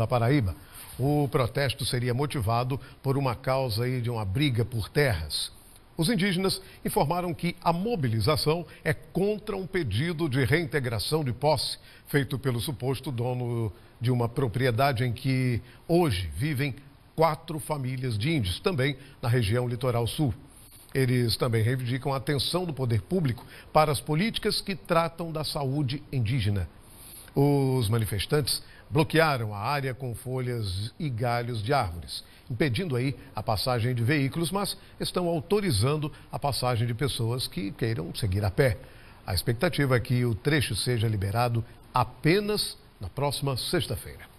da Paraíba. O protesto seria motivado por uma causa aí de uma briga por terras. Os indígenas informaram que a mobilização é contra um pedido de reintegração de posse feito pelo suposto dono de uma propriedade em que hoje vivem quatro famílias de índios, também na região litoral sul. Eles também reivindicam a atenção do poder público para as políticas que tratam da saúde indígena. Os manifestantes bloquearam a área com folhas e galhos de árvores, impedindo aí a passagem de veículos, mas estão autorizando a passagem de pessoas que queiram seguir a pé. A expectativa é que o trecho seja liberado apenas na próxima sexta-feira.